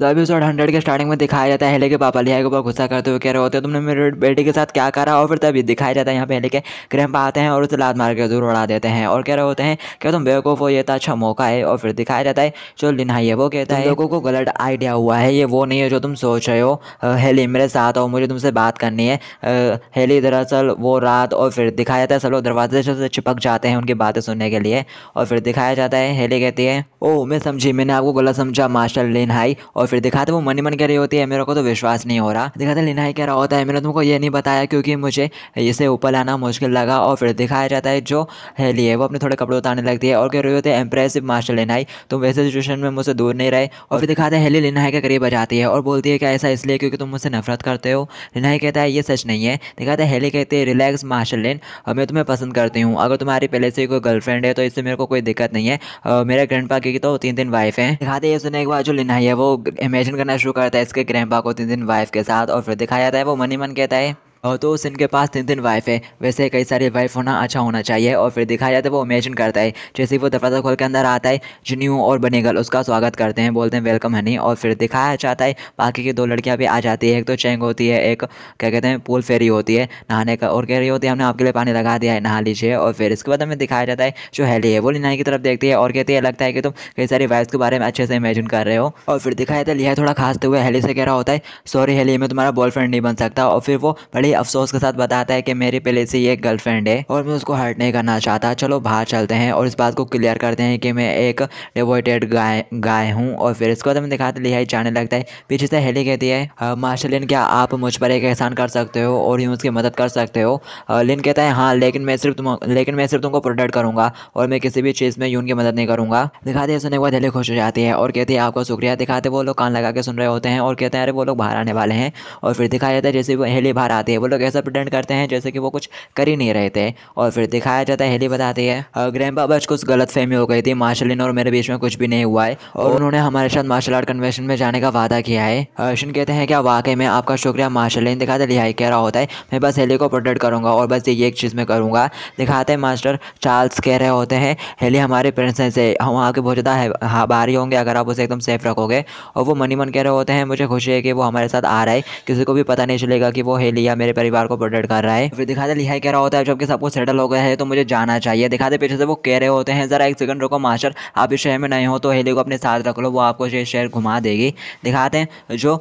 तो अभी episode hundred के स्टार्टिंग में दिखाया जाता है हेले के पापा लिहाई के ऊपर गुस्सा करते हुए कह रहे होते हैं तुमने मेरे बेटे के साथ क्या करा और फिर तभी दिखाया जाता है यहाँ पे हेले के ग्रैंपा आते हैं और उसे लात मार के दूर उड़ा देते हैं और कह रहे होते हैं क्या तुम बेवकूफ़ हो ये तो अच्छा मौका है और फिर दिखाया जाता है जो लिनहाई है वो कहता है लोगों को गलत आइडिया हुआ है ये वो नहीं है जो तुम सोच रहे हो हेली मेरे साथ आओ मुझे तुमसे बात करनी है हेली दरअसल वो रात और फिर दिखाया जाता है सब लोग दरवाजे से चिपक जाते हैं उनकी बातें सुनने के लिए और फिर दिखाया जाता है हेली कहती है ओह मैं समझी मैंने आपको गलत समझा मास्टर लिनहाई और और फिर दिखाते वो मनी मन कह रही होती है मेरे को तो विश्वास नहीं हो रहा दिखाते लिनाई कह रहा होता है मैंने तुमको ये नहीं बताया क्योंकि मुझे इसे ऊपर लाना मुश्किल लगा और फिर दिखाया जाता है जो हेली है वो अपने थोड़े कपड़े उतारने लगती है और कह रही होती है इंप्रेसिव मास्टर लिनाई तुम वैसे सिचुएशन में मुझसे दूर नहीं रहे और फिर दिखाते हेली लिनाई के करीब आ जाती है और बोलती है कि ऐसा इसलिए क्योंकि तुम मुझसे नफरत करते हो लिनाई कहता है ये सच नहीं है दिखाते हेली कहते हैं रिलैक्स मास्टर लिन मैं तुम्हें पसंद करती हूँ अगर तुम्हारी पहले से कोई गर्लफ्रेंड है तो इससे मेरे को कोई दिक्कत नहीं है मेरे ग्रैंड की तो तीन दिन वाइफ है दिखाते ये सुनने के बाद जो लिनाई है वो इमेजिन करना शुरू करता है इसके ग्रैंडपा को तीन दिन वाइफ के साथ और फिर दिखाया जाता है वो मनी मन कहता है तो उस इनके पास तीन तीन वाइफ है वैसे कई सारी वाइफ होना अच्छा होना चाहिए और फिर दिखाया जाता है वो इमेजिन करता है जैसे वो दरवाज़ा खोल के अंदर आता है जिन्यू और बनीगल उसका स्वागत करते हैं बोलते हैं वेलकम हनी और फिर दिखाया जाता है बाकी की दो लड़कियाँ भी आ जाती है एक तो चेंग होती है एक क्या कहते हैं पूल फेरी होती है नहाने का और कह रही होती है हमने आपके लिए पानी लगा दिया है नहा लीजिए और फिर इसके बाद हमें दिखाया जाता है जो हैली है वो लिनाई की तरफ देखती है और कहती है लगता है कि तुम कई सारी वाइफ के बारे में अच्छे से इमेजिन कर रहे हो और फिर दिखाया जाता है लिया थोड़ा खासते हुए हैली से कह रहा होता है सॉरी हैली मैं तुम्हारा बॉयफ्रेंड नहीं बन सकता और फिर वो बड़ी अफसोस के साथ बताता है कि मेरे पहले से ही एक गर्लफ्रेंड है और मैं उसको हर्ट नहीं करना चाहता चलो बाहर चलते हैं और इस बात को क्लियर करते हैं कि मैं एक डिवोटेड गाय गाय हूँ और फिर इसको हमें दिखाते लिहाई जाने लगता है पीछे से हेली कहती है मास्टर लिन क्या आप मुझ पर एक एहसान कर सकते हो और ही उसकी मदद कर सकते हो लिन कहता है हाँ लेकिन मैं सिर्फ लेकिन मैं सिर्फ तुमको प्रोटेक्ट करूँगा और मैं किसी भी चीज़ में यून की मदद नहीं करूँगा दिखाते हैं सुनने के बाद हेली खुश हो जाती है और कहती है आपको शुक्रिया दिखाते वो लोग कान लगा के सुन रहे होते हैं और कहते हैं अरे वो लोग बाहर आने वाले हैं और फिर दिखाया जाता है जैसे वो हेली बाहर आती है वो लोग ऐसा प्रटेंड करते हैं जैसे कि वो कुछ कर ही नहीं रहे थे और फिर दिखाया जाता है हेली बताती है ग्रैंड बच कुछ गलत फहमी हो गई थी मार्शलिन और मेरे बीच में कुछ भी नहीं हुआ है और उन्होंने हमारे साथ मार्शल आर्ट कन्वेंशन में जाने का वादा किया है अर्शन कहते हैं क्या वाकई में आपका शुक्रिया मार्शलिन दिखाते लिहाई कह रहा होता है मैं बस हेली को प्रोटेक्ट करूँगा और बस ये एक चीज़ में करूँगा दिखाते हैं मास्टर चार्ल्स कह रहे होते हैं हेली हमारे पेरेंट्स से हम आपके बहुत ज़्यादा बाहरी हाँ, होंगे अगर आप उसे एकदम सेफ रखोगे और वो मनी मन कह रहे होते हैं मुझे खुशी है कि वो हमारे साथ आ रहा है किसी को भी पता नहीं चलेगा कि वो हेली या मेरे परिवार को प्रोटेक्ट कर रहा है फिर दिखा दे लिहाई कह रहा होता है जबकि सबको सेटल हो गया है तो मुझे जाना चाहिए दिखा दे पीछे से वो कह रहे होते हैं ज़रा एक सेकंड रुको मास्टर आप इस शहर में नए हो तो हेली को अपने साथ रख लो वो आपको ये शहर घुमा देगी दिखाते हैं जो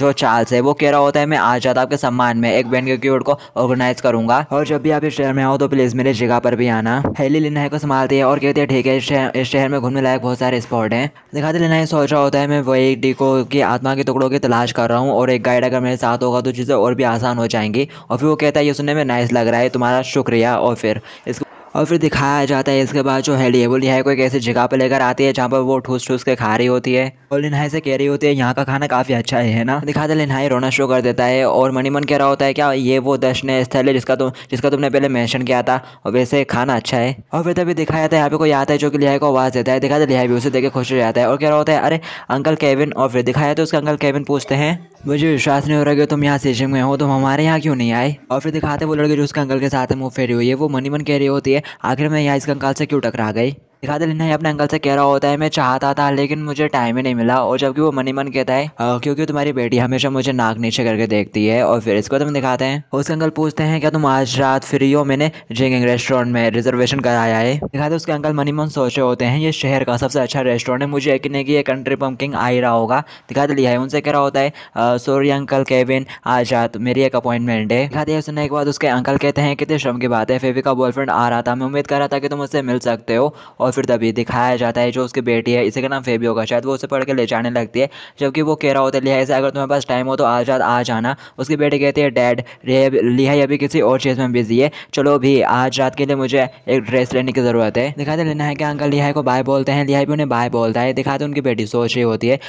जो चार्ल्स है वो कह रहा होता है मैं आ जाता आपके सम्मान में एक बैंक्यूट को ऑर्गेनाइज करूंगा और जब भी आप इस शहर में आओ तो प्लीज़ मेरे जगह पर भी आना हेली लिनाई को संभालती है और कहती है ठीक है इस शहर में घूमने लायक बहुत सारे स्पॉट है दिखाते लिनाई सोच रहा होता है मैं वही डी की आत्मा के टुकड़ों की तलाश कर रहा हूँ और एक गाइड अगर मेरे साथ होगा तो चीज़ें और भी आसान हो जाएंगे और फिर वो कहता है ये सुनने में नाइस लग रहा है तुम्हारा शुक्रिया और फिर इसको और फिर दिखाया जाता है इसके बाद जो है लेबल को एक ऐसी जगह पर लेकर आती है जहाँ पर वो ठूस ठूस के खा रही होती है और लिनहाई से कह रही होती है यहाँ का खाना काफ़ी अच्छा है, ना दिखाता है लिनहाई रोना शुरू कर देता है और मणिमन कह रहा होता है क्या ये वो दर्शनीय स्थल है जिसका तुम जिसका तुमने पहले मैंशन किया था और वैसे खाना अच्छा है और फिर तभी दिखाया जाता है यहाँ पे कोई आता है जो कि लिहाई को आवाज़ देता है दिखाता है लिहाई भी उसे देखे खुश हो जाता है और कह रहा होता है अरे अंकल केविन और फिर दिखाया तो उसके अंकल केविन पूछते हैं मुझे विश्वास नहीं हो रहा कि तुम यहाँ स्टेशन में हो तुम हमारे यहाँ क्यों नहीं आए और फिर दिखाते वो लड़के जो उसके अंकल के साथ मुँह फेरी हुई है वो मनी मन कह रही होती है आखिर मैं यहाँ इसके अंकल से क्यों टकरा गई इरादा लिन्हा अपने अंकल से कह रहा होता है मैं चाहता था लेकिन मुझे टाइम ही नहीं मिला और जबकि वो मनी मन कहता है क्योंकि तुम्हारी बेटी हमेशा मुझे नाक नीचे करके देखती है और फिर इसको तुम दिखाते हैं तो उसके अंकल पूछते हैं क्या तुम आज रात फ्री हो मैंने जिंगिंग रेस्टोरेंट में रिजर्वेशन कराया है दिखाते उसके अंकल मनी मन सोचे होते हैं ये शहर का सबसे अच्छा रेस्टोरेंट है मुझे यकीन है कि ये कंट्री पंकिंग आ ही रहा होगा दिखाते लिया है उनसे कह रहा होता है सॉरी अंकल केविन आज रात मेरी एक अपॉइंटमेंट है दिखाते हैं सुनने के बाद उसके अंकल कहते हैं कितने श्रम की बात है फेवी का बॉयफ्रेंड आ रहा था मैं उम्मीद कर रहा था कि तुम उससे मिल सकते हो और और फिर तभी दिखाया जाता है जो उसकी बेटी है इसी का नाम फेबी होगा शायद वो उसे पढ़ के ले जाने लगती है जबकि वो कह रहा होता है से अगर तुम्हारे पास टाइम हो तो आज रात आ जाना उसकी बेटी कहती है डैड लिहाई अभी किसी और चीज़ में बिजी है चलो भी आज रात के लिए मुझे एक ड्रेस लेने की ज़रूरत है दिखाते लेना है कि अंकल लिहाई को बाय बोलते हैं लिहाई भी उन्हें बाय बोलता है दिखाते उनकी बेटी सोच रही होती है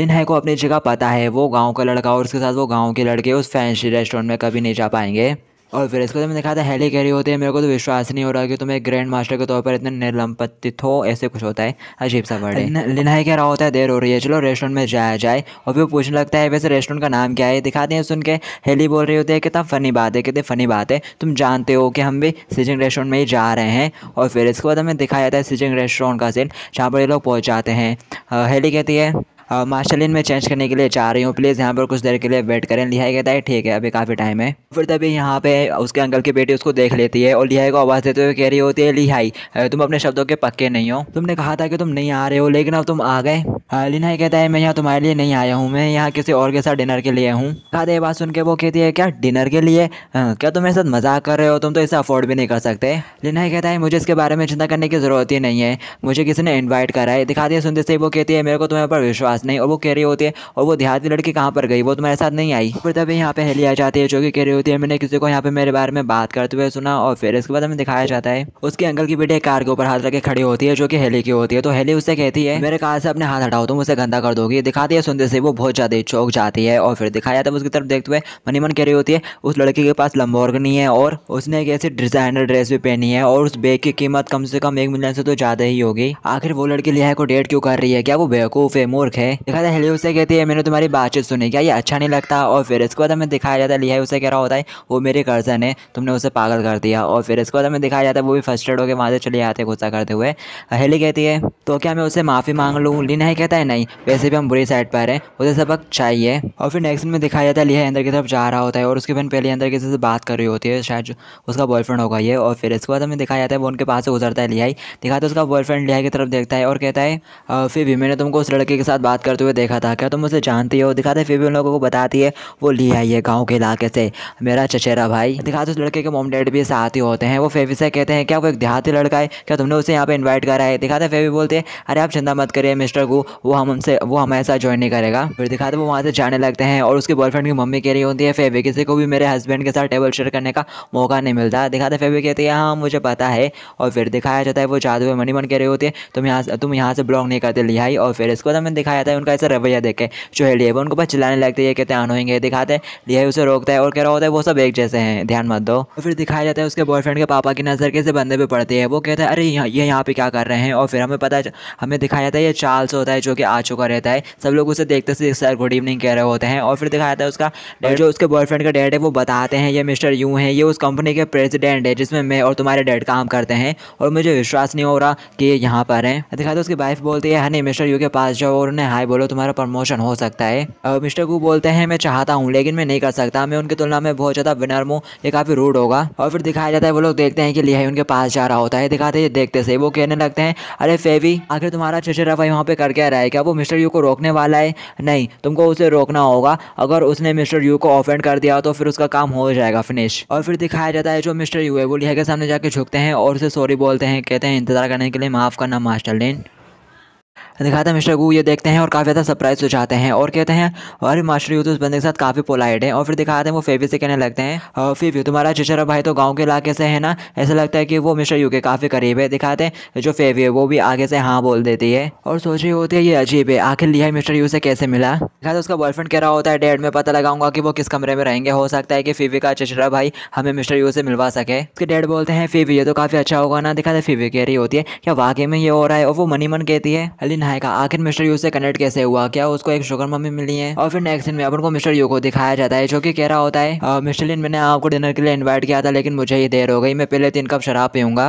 लिहाई को अपनी जगह पता है वो गाँव का लड़का और उसके साथ वो गाँव की लड़के उस फैंसी रेस्टोरेंट में कभी नहीं जा पाएंगे और फिर इसको तो मैंने कहा था हेली कैरी होती है मेरे को तो विश्वास नहीं हो रहा कि तुम एक ग्रैंड मास्टर के तौर पर इतने निर्लम्पतित हो ऐसे कुछ होता है अजीब सा वर्ड है लिनाई कह रहा होता है देर हो रही है चलो रेस्टोरेंट में जाया जाए और फिर पूछने लगता है वैसे रेस्टोरेंट का नाम क्या है दिखाते हैं सुन के हेली बोल रही होती है कितना फ़नी बात है कितनी फ़नी बात है तुम जानते हो कि हम भी सीजिंग रेस्टोरेंट में ही जा रहे हैं और फिर इसके बाद हमें दिखाया जाता है सीजिंग रेस्टोरेंट का सीन जहाँ पर ये लोग पहुँच जाते हैं हेली कहती है मास्टर लेन में चेंज करने के लिए चाह रही हूँ प्लीज़ यहाँ पर कुछ देर के लिए वेट करें लिहाई कहता है ठीक है अभी काफ़ी टाइम है फिर तभी यहाँ पे उसके अंकल की बेटी उसको देख लेती है और लिहाई को आवाज़ देते हुए कह रही होती है लिहाई तुम अपने शब्दों के पक्के नहीं हो तुमने कहा था कि तुम नहीं आ रहे हो लेकिन अब तुम आ गए ही कहता है मैं यहाँ तुम्हारे लिए नहीं आया हूँ मैं यहाँ किसी और के साथ डिनर के लिए हूँ कहते बात सुन के वो कहती है क्या डिनर के लिए हाँ, क्या तुम मेरे साथ मजाक कर रहे हो तुम तो इसे अफोर्ड भी नहीं कर सकते ही कहता है मुझे इसके बारे में चिंता करने की ज़रूरत ही नहीं है मुझे किसी ने इन्वाइट करा है दिखाती है सुनते से वो कहती है मेरे को तुम्हारे पर विश्वास नहीं और वो कह रही होती है और वो देहाती लड़की कहाँ पर गई वो तुम्हारे साथ नहीं आई फिर तभी यहाँ पे हेली आ जाती है जो कि कह रही होती है मैंने किसी को यहाँ पे मेरे बारे में बात करते हुए सुना और फिर इसके बाद हमें दिखाया जाता है उसके अंकल की बेटी कार के ऊपर हाथ रखे खड़ी होती है जो कि हेली की होती है तो हेली उससे कहती है मेरे कार से अपने हाथ हटा हो तुम उसे गंदा कर दोगे दिखाती है सुनते से वो बहुत ज़्यादा चौक जाती है और फिर दिखाया जाता है उसकी तरफ देखते हुए मनी मन कह रही होती है उस लड़की के पास लम्बोर्गनी है और उसने एक ऐसी डिजाइनर ड्रेस भी पहनी है और उस बैग की कीमत कम से कम एक मिलियन से तो ज़्यादा ही होगी आखिर वो लड़की लिहाय को डेट क्यों कर रही है क्या वो बेवकूफ़ है मूर्ख है दिखाया जाता हेली उसे कहती है मैंने तुम्हारी बातचीत सुनी क्या ये अच्छा नहीं लगता और फिर इसके बाद हमें दिखाया जाता है लिहाय उसे कह रहा होता है वो मेरे कर्जन है तुमने उसे पागल कर दिया और फिर इसके बाद हमें दिखाया जाता है वो भी फर्स्ट एड होकर वहाँ से चले आते हैं गुस्सा करते हुए हेली कहती है तो क्या मैं उसे माफ़ी मांग लूँ लीना है कहता है नहीं वैसे भी हम बुरी साइड पर हैं उसे सबक चाहिए और फिर नेक्स्ट में दिखाया जाता है लिया अंदर की तरफ जा रहा होता है और उसकी बहन पहले अंदर किसी से बात कर रही होती है शायद उसका बॉयफ्रेंड होगा ये और फिर इसके बाद हमें दिखाया जाता है वो उनके पास से गुजरता है लिहाई दिखाते उसका बॉयफ्रेंड लिहाई की तरफ देखता है और कहता है फिर भी मैंने तुमको उस लड़के के साथ बात करते हुए देखा था क्या तुम उसे जानती हो दिखाते फिर भी उन लोगों को बताती है वो आई है गाँव के इलाके से मेरा चचेरा भाई दिखाते उस लड़के के मोम डैड भी साथ ही होते हैं वो फेवी से कहते हैं क्या वो एक देहाती लड़का है क्या तुमने उसे यहाँ पर इन्वाइट करा है दिखाते फेवी बोलते हैं अरे आप चिंता मत करिए मिस्टर गु वो हम हमसे वो हमारे साथ ज्वाइन नहीं करेगा फिर दिखाते वो वहाँ से जाने लगते हैं और उसके बॉयफ्रेंड की मम्मी कह रही होती है फेवी किसी को भी मेरे हस्बैंड के साथ टेबल शेयर करने का मौका नहीं मिलता दिखाते फेवी कहती है हाँ मुझे पता है और फिर दिखाया जाता है वो जाते हुए मनी मन कह रही होती है तुम यहाँ तुम यहाँ से ब्लॉग नहीं करते लिहाई और फिर इसको तो हमें दिखाया जाता है उनका ऐसा रवैया देखे जो है लिहाई उनको पास चिल्लाने लगते ये कहते हैं अनोएंगे दिखाते लिहाई उसे रोकता है और कह रहा होता है वो सब एक जैसे हैं ध्यान मत दो और फिर दिखाया जाता है उसके बॉयफ्रेंड के पापा की नज़र कैसे बंदे पर पड़ती है वो कहते हैं अरे ये यहाँ पे क्या कर रहे हैं और फिर हमें पता हमें दिखाया जाता है ये चार्ल्स होता है जो कि आ चुका रहता है सब लोग उसे देखते से सर गुड इवनिंग कह रहे होते हैं और फिर दिखाया था उसका डैड जो उसके बॉयफ्रेंड का डैड है वो बताते हैं ये मिस्टर यू हैं ये उस कंपनी के प्रेसिडेंट है जिसमें मैं और तुम्हारे डैड काम करते हैं और मुझे विश्वास नहीं हो रहा कि ये यहाँ पर हैं दिखाया तो उसकी वाइफ बोलती है हनी मिस्टर यू के पास जाओ और उन्हें हाई बोलो तुम्हारा प्रमोशन हो सकता है और मिस्टर यू बोलते हैं मैं चाहता हूँ लेकिन मैं नहीं कर सकता मैं उनकी तुलना में बहुत ज़्यादा विनर हूँ ये काफ़ी रूड होगा और फिर दिखाया जाता है वो लोग देखते हैं कि लिहाई उनके पास जा रहा होता है दिखाते हैं देखते से वो कहने लगते हैं अरे फेवी आखिर तुम्हारा चचेरा भाई वहाँ पे करके क्या रहा है क्या वो मिस्टर यू को रोकने वाला है नहीं तुमको उसे रोकना होगा अगर उसने मिस्टर यू को ऑफेंड कर दिया तो फिर उसका काम हो जाएगा फिनिश और फिर दिखाया जाता है जो मिस्टर यू है वो लिहा के सामने जाके झुकते हैं और उसे सॉरी बोलते हैं कहते हैं इंतजार करने के लिए माफ़ करना मास्टर लेन दिखाते हैं मिस्टर गु ये देखते हैं और काफ़ी ज़्यादा सरप्राइज हो जाते हैं और कहते हैं अरे मास्टर यू तो उस बंदे के साथ काफ़ी पोलाइट है और फिर दिखाते हैं वो फेवी से कहने लगते हैं और फिर तुम्हारा चचरा भाई तो गाँव के इलाके से है ना ऐसा लगता है कि वो मिस्टर यू के काफ़ी करीब है दिखाते हैं जो फेवी है वो भी आगे से हाँ बोल देती है और सोच रही होती है ये अजीब है आखिर लिया मिस्टर यू से कैसे मिला दिखाते उसका बॉयफ्रेंड कह रहा होता है डैड में पता लगाऊंगा कि वो किस कमरे में रहेंगे हो सकता है कि फीवी का चचरा भाई हमें मिस्टर यू से मिलवा सके उसके डैड बोलते हैं फीवी ये तो काफ़ी अच्छा होगा ना दिखाते फीवी कह रही होती है क्या वाकई में ये हो रहा है और वो मनी मन कहती है अली नहाय का आखिर मिस्टर यू से कनेक्ट कैसे हुआ क्या उसको एक शुगर मम्मी मिली है और फिर नेक्स्ट दिन में अपन को मिस्टर यू को दिखाया जाता है जो कि कह रहा होता है मिस्टर लिन मैंने आपको डिनर के लिए इन्वाइट किया था लेकिन मुझे ही देर हो गई मैं पहले तीन कप शराब पीऊंगा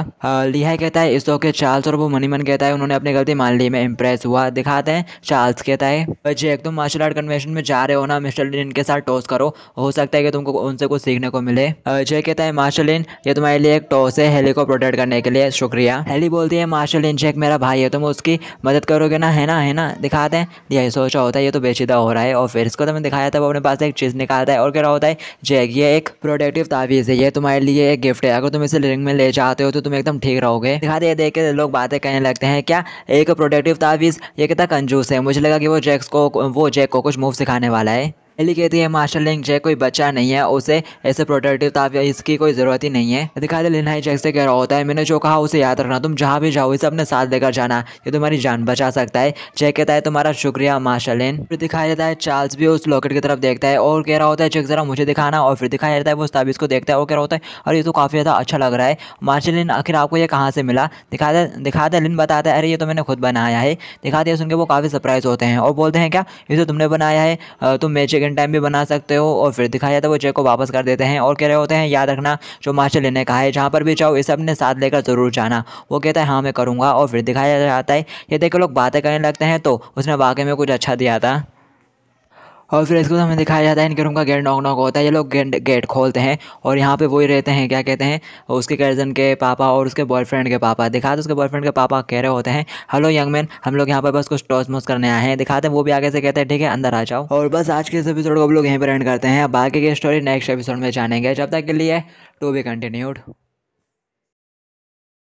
लिहाय कहता है इस तो के चार्ल्स और वो मनी मन कहता है उन्होंने अपनी गलती मान ली मैं इम्प्रेस हुआ दिखाते हैं चार्ल्स कहता है बच्चे एक तुम मार्शल आर्ट कन्वेंशन में जा रहे हो ना मिस्टर लिन के साथ टॉस करो हो सकता है कि तुमको उनसे कुछ सीखने को मिले जय कहता है मार्शल लिन ये तुम्हारे लिए एक टॉस है हेली को प्रोटेक्ट करने के लिए शुक्रिया हेली बोलती है मार्शल इन जेक मेरा भाई है तुम उसकी मदद करोगे ना है ना है ना दिखाते हैं ये सोचा होता है ये तो बेचिदा हो रहा है और फिर इसको तो मैंने दिखाया था वो अपने पास एक चीज़ निकालता है और क्या होता है जैक ये एक प्रोडक्टिव तावीज़ है ये तुम्हारे लिए एक गिफ्ट है अगर तुम इसे रिंग में ले जाते हो तो तुम एकदम ठीक रहोगे दिखाते ये देख के लोग बातें कहने लगते हैं क्या एक प्रोडक्टिव तावीज़ ये कितना कंजूस है मुझे लगा कि वो जैक्स को वो जैक को कुछ मूव सिखाने वाला है एली कहती है मास्टर लिंग जैक कोई बच्चा नहीं है उसे ऐसे प्रोटेक्टिव ताप इसकी कोई ज़रूरत ही नहीं है दे लिनाई जैक से कह रहा होता है मैंने जो कहा उसे याद रखना तुम जहाँ भी जाओ इसे अपने साथ लेकर जाना ये तुम्हारी जान बचा सकता है जैक कहता है तुम्हारा शुक्रिया मास्टर लिन फिर दिखाया जाता है चार्ल्स भी उस लॉकेट की तरफ देखता है और कह रहा होता है जैक ज़रा मुझे दिखाना और फिर दिखाया जाता है वो ताबीज़ को देखता है और कह रहा होता है और ये तो काफ़ी ज़्यादा अच्छा लग रहा है मास्टर लिन आखिर आपको ये कहाँ से मिला दिखा दिखा दे लिन बताता है अरे ये तो मैंने खुद बनाया है दिया सुन के वो काफ़ी सरप्राइज़ होते हैं और बोलते हैं क्या ये तो तुमने बनाया है तुम मैजिक इंडियन टाइम भी बना सकते हो और फिर दिखाया जाता है वो चेक को वापस कर देते हैं और कह रहे होते हैं याद रखना जो मास्टर लेने का है जहाँ पर भी जाओ इसे अपने साथ लेकर ज़रूर जाना वो कहता है हाँ मैं करूँगा और फिर दिखाया जाता है ये देखो लोग बातें करने लगते हैं तो उसने वाकई में कुछ अच्छा दिया था और फिर इसको हमें दिखाया जाता है इनके रूम का गेट नॉक नॉक होता है ये लोग गेट गेट खोलते हैं और यहाँ पे वही रहते हैं क्या कहते हैं उसके कजन के पापा और उसके बॉयफ्रेंड के पापा दिखाते उसके बॉयफ्रेंड के पापा कह रहे होते हैं हेलो यंग मैन हम लोग यहाँ पर बस कुछ टॉस मोस करने आए हैं दिखाते हैं वो भी आगे से कहते हैं ठीक है अंदर आ जाओ और बस आज के इस एपिसोड को हम लोग यहीं पर एंड करते हैं बाकी की स्टोरी नेक्स्ट एपिसोड में जानेंगे जब तक के लिए टू बी कंटिन्यूड